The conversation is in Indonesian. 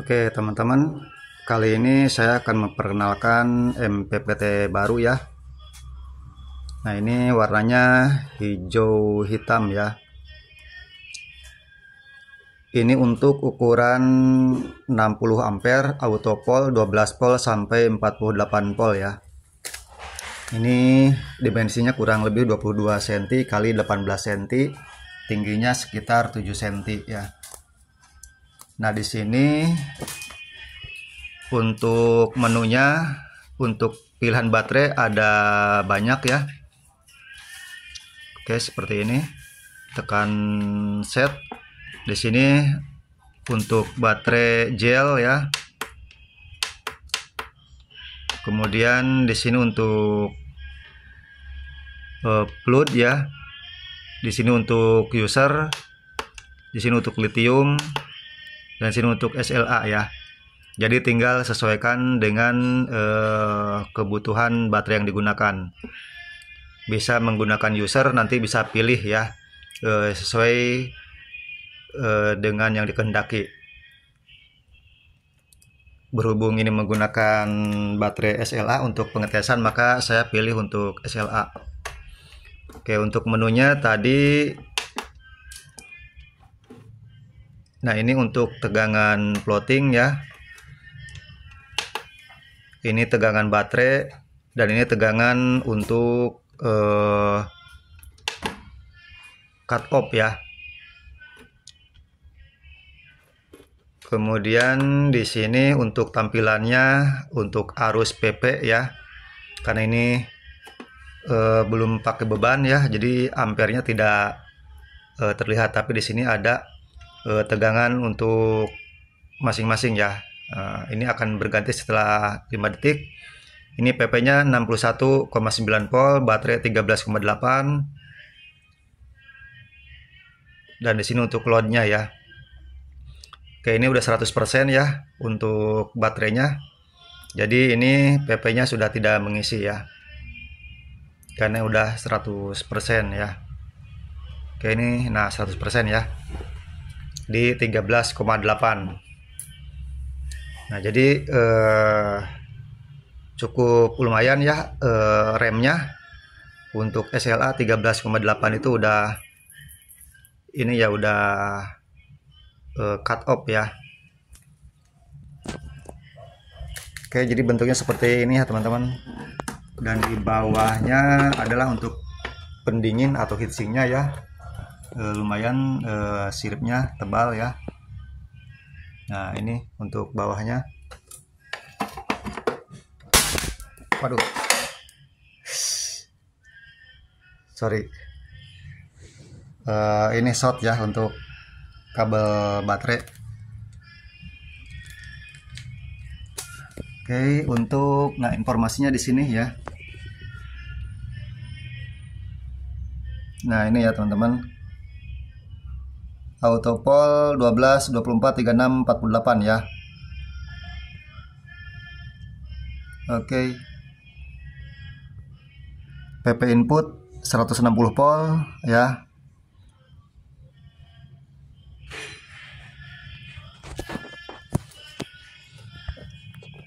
Oke teman-teman, kali ini saya akan memperkenalkan MPPT baru ya. Nah ini warnanya hijau hitam ya. Ini untuk ukuran 60 ampere, auto autopol 12 pole sampai 48 pole ya. Ini dimensinya kurang lebih 22 cm kali 18 cm, tingginya sekitar 7 cm ya. Nah, di sini untuk menunya untuk pilihan baterai ada banyak ya. Oke, seperti ini. Tekan set. Di sini untuk baterai gel ya. Kemudian di sini untuk uh, ya. Di sini untuk user, di sini untuk lithium, dan sini untuk SLA ya jadi tinggal sesuaikan dengan eh, kebutuhan baterai yang digunakan bisa menggunakan user nanti bisa pilih ya eh, sesuai eh, dengan yang dikehendaki berhubung ini menggunakan baterai SLA untuk pengetesan maka saya pilih untuk SLA oke untuk menunya tadi Nah ini untuk tegangan plotting ya Ini tegangan baterai Dan ini tegangan untuk eh, Cut off ya Kemudian di sini untuk tampilannya untuk arus PP ya. Karena ini eh, belum pakai beban ya, jadi ampernya tidak eh, terlihat tapi di sini ada uh, tegangan untuk masing-masing ya. Uh, ini akan berganti setelah 5 detik. Ini PP-nya 61,9 volt, baterai 13,8. Dan di sini untuk loadnya ya. Oke, ini udah 100% ya untuk baterainya. Jadi ini PP-nya sudah tidak mengisi ya. Karena udah 100% ya. Oke, ini nah 100% ya di 13,8 nah jadi eh, cukup lumayan ya eh, remnya untuk SLA 13,8 itu udah ini ya udah eh, cut off ya Oke, jadi bentuknya seperti ini ya teman-teman. Dan di bawahnya adalah untuk pendingin atau heatsinknya ya e, lumayan e, siripnya tebal ya nah ini untuk bawahnya waduh sorry e, ini short ya untuk kabel baterai oke untuk nah informasinya di sini ya Nah ini ya teman-teman Autopol 12 24 36 48 ya. Oke. Okay. PP input 160 pol ya.